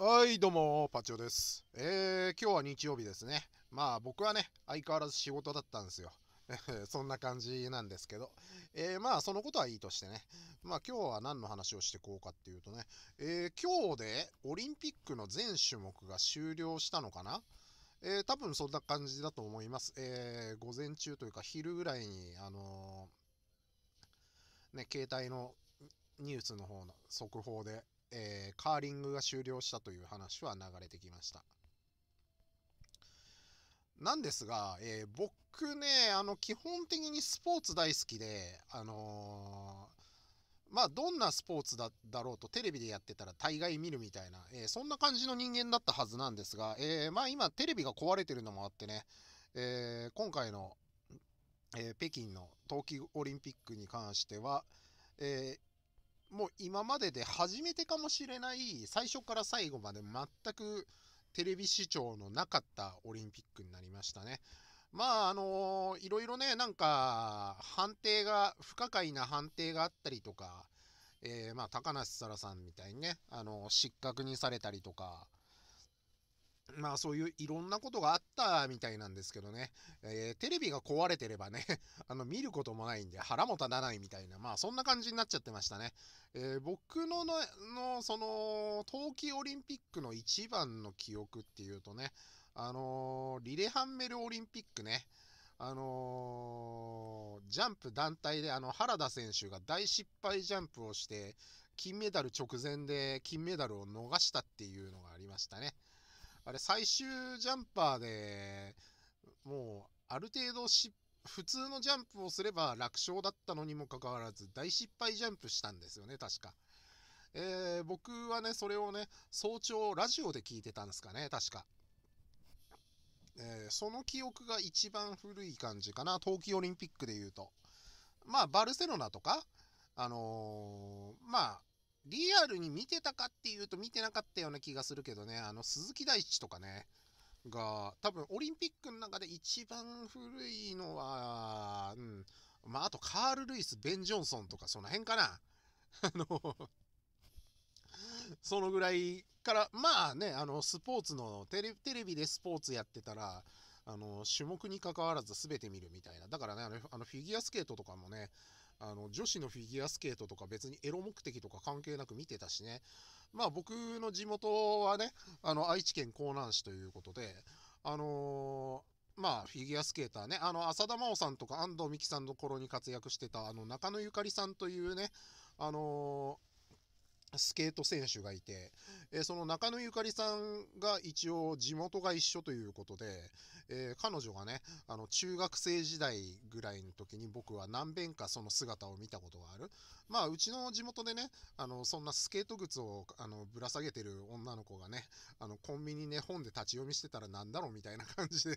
はい、どうも、パチオです。えー、今日は日曜日ですね。まあ、僕はね、相変わらず仕事だったんですよ。そんな感じなんですけど。えー、まあ、そのことはいいとしてね。まあ、今日は何の話をしてこうかっていうとね、えー、今日でオリンピックの全種目が終了したのかなえー、多分そんな感じだと思います。えー、午前中というか昼ぐらいに、あのー、ね、携帯のニュースの方の速報で、えー、カーリングが終了したという話は流れてきました。なんですが、えー、僕ね、あの、基本的にスポーツ大好きで、あのー、まあ、どんなスポーツだだろうとテレビでやってたら大概見るみたいな、えー、そんな感じの人間だったはずなんですが、えまあ、今テレビが壊れてるのもあってね、え今回の、え北京の冬季オリンピックに関しては、えもう今までで初めてかもしれない最初から最後まで全くテレビ視聴のなかったオリンピックになりましたね。まああのいろいろねなんか判定が不可解な判定があったりとか、えー、まあ、高梨沙羅さんみたいにね、あの失格にされたりとかまあそういういろんなことがあったみたいなんですけどね、えー、テレビが壊れてればね、あの見ることもないんで腹も立たないみたいな、まあそんな感じになっちゃってましたね。えー、僕のの、その、冬季オリンピックの一番の記憶っていうとね、あのー、リレハンメルオリンピックね、あのー、ジャンプ団体であの原田選手が大失敗ジャンプをして、金メダル直前で金メダルを逃したっていうのがありましたね。あれ、最終ジャンパーでもう、ある程度し、普通のジャンプをすれば楽勝だったのにもかかわらず、大失敗ジャンプしたんですよね、確か。えー、僕はね、それをね、早朝、ラジオで聞いてたんですかね、確か。えー、その記憶が一番古い感じかな、冬季オリンピックで言うと。まあ、バルセロナとか、あのー、まあ、リアルに見てたかっていうと見てなかったような気がするけどね、あの、鈴木大地とかね、が、多分オリンピックの中で一番古いのは、うん、まあ、あとカール・ルイス、ベン・ジョンソンとか、その辺かな。あのそのぐらいから、まあね、あの、スポーツのテレ、テレビでスポーツやってたら、あの、種目に関わらず全て見るみたいな。だからね、あの、あのフィギュアスケートとかもね、あの、女子のフィギュアスケートとか別にエロ目的とか関係なく見てたしね。まあ僕の地元はね、あの、愛知県江南市ということで、あのーまあ、フィギュアスケーターね、あの、浅田真央さんとか安藤美樹さんの頃に活躍してた、あの、中野ゆかりさんというね、あのスケート選手がいて、えー、その中野ゆかりさんが一応地元が一緒ということで、えー、彼女がね、あの中学生時代ぐらいの時に僕は何遍かその姿を見たことがある。まあ、うちの地元でね、あのそんなスケート靴をあのぶら下げてる女の子がね、あのコンビニね、本で立ち読みしてたらなんだろうみたいな感じで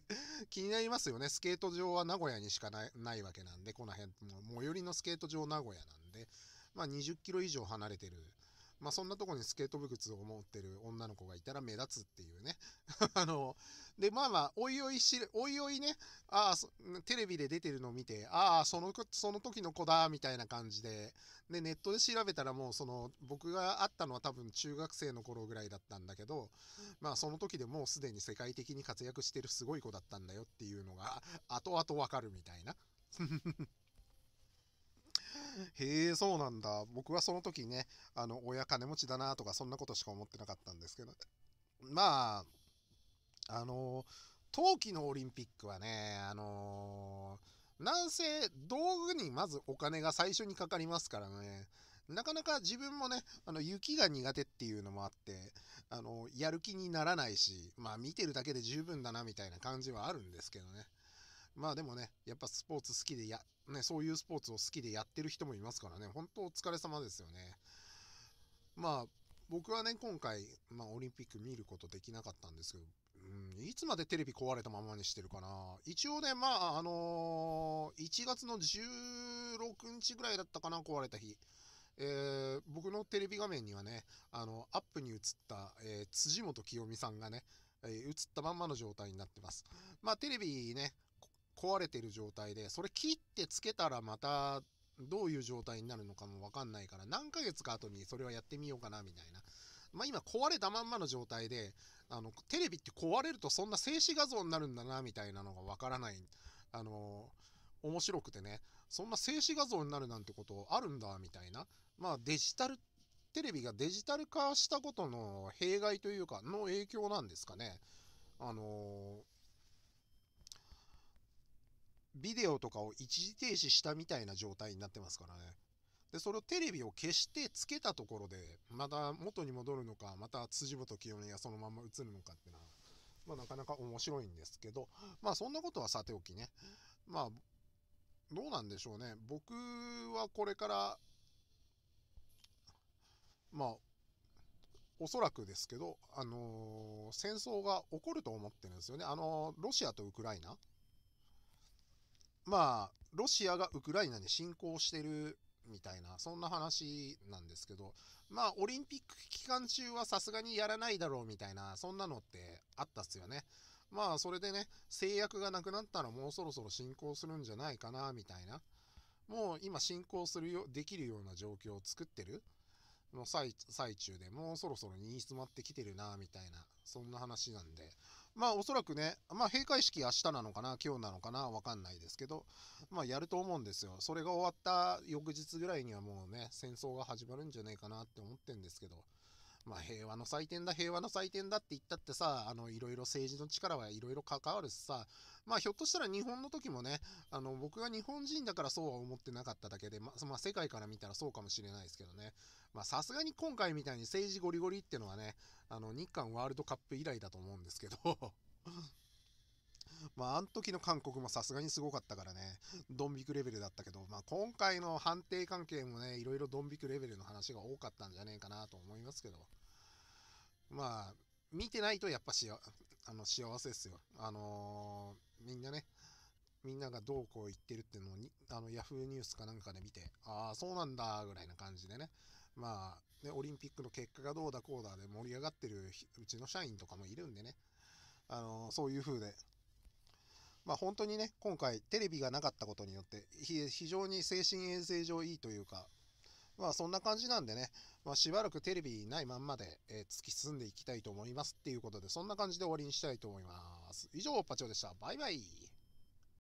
気になりますよね。スケート場は名古屋にしかないわけなんで、この辺、最寄りのスケート場名古屋なんで、まあ、20キロ以上離れてる。まあ、そんなとこにスケート靴を持ってる女の子がいたら目立つっていうね。あの、で、まあまあ、おいおい知る、おいおいね、ああ、テレビで出てるのを見て、ああ、その、その時の子だ、みたいな感じで、で、ネットで調べたらもう、その、僕が会ったのは多分中学生の頃ぐらいだったんだけど、まあ、その時でもうすでに世界的に活躍してるすごい子だったんだよっていうのが、後々わかるみたいな。へえ、そうなんだ。僕はその時ね、あの、親金持ちだなとか、そんなことしか思ってなかったんですけど。まあ、あの、冬季のオリンピックはね、あのなんせ道具にまずお金が最初にかかりますからね。なかなか自分もね、あの雪が苦手っていうのもあって、あのやる気にならないし、まあ見てるだけで十分だなみたいな感じはあるんですけどね。まあでもね、やっぱスポーツ好きでや、ね、そういうスポーツを好きでやってる人もいますからね、本当お疲れ様ですよね。まあ、僕はね、今回、まあオリンピック見ることできなかったんですけど、うん、いつまでテレビ壊れたままにしてるかな。一応ね、まあ、あのー、1月の16日ぐらいだったかな、壊れた日。えー、僕のテレビ画面にはね、あの、アップに映った、えー、辻元清美さんがね、えー、映ったまんまの状態になってます。まあ、テレビね、壊れてる状態で、それ切ってつけたらまたどういう状態になるのかもわかんないから、何ヶ月か後にそれはやってみようかな、みたいな。まあ今壊れたまんまの状態で、あの、テレビって壊れるとそんな静止画像になるんだな、みたいなのがわからない。あのー、面白くてね、そんな静止画像になるなんてことあるんだ、みたいな。まあデジタル、テレビがデジタル化したことの弊害というか、の影響なんですかね。あのービデオとかを一時停止したみたいな状態になってますからね。で、それをテレビを消してつけたところで、また元に戻るのか、また辻元清美がそのまま映るのかっていうのは、まあなかなか面白いんですけど、まあそんなことはさておきね。まあ、どうなんでしょうね。僕はこれから、まあ、おそらくですけど、あのー、戦争が起こると思ってるんですよね。あのー、ロシアとウクライナ。まあ、ロシアがウクライナに侵攻してるみたいな、そんな話なんですけど、まあ、オリンピック期間中はさすがにやらないだろうみたいな、そんなのってあったっすよね。まあ、それでね、制約がなくなったらもうそろそろ進行するんじゃないかな、みたいな。もう今進行するよ、できるような状況を作ってるの最中でもうそろそろ煮詰まってきてるな、みたいな、そんな話なんで、まあおそらくね、まあ閉会式明日なのかな、今日なのかな、わかんないですけど、まあやると思うんですよ。それが終わった翌日ぐらいにはもうね、戦争が始まるんじゃないかなって思ってんですけど、まあ、平和の祭典だ、平和の祭典だって言ったってさ、あの、いろいろ政治の力はいろいろ関わるしさ、まあ、ひょっとしたら日本の時もね、あの、僕が日本人だからそうは思ってなかっただけで、まあ、まあ、世界から見たらそうかもしれないですけどね。まあ、さすがに今回みたいに政治ゴリゴリってのはね、あの、日韓ワールドカップ以来だと思うんですけどまあ、あの時の韓国もさすがにすごかったからね、ドン引くレベルだったけど、まあ、今回の判定関係もね、いろいろドン引くレベルの話が多かったんじゃねえかなと思いますけど、まあ、見てないとやっぱしあの幸せですよ。あのー、みんなね、みんながどうこう言ってるっていうのをにあのヤフーニュースかなんかで見て、ああ、そうなんだ、ぐらいな感じでね。まあ、ね、オリンピックの結果がどうだこうだで盛り上がってるうちの社員とかもいるんでね。あのー、そういう風で、まあ、本当にね、今回テレビがなかったことによって、非常に精神衛生上いいというか、まあそんな感じなんでね、まあ、しばらくテレビないまんまで、えー、突き進んでいきたいと思いますっていうことで、そんな感じで終わりにしたいと思います。以上、パチョでした。バイバイ。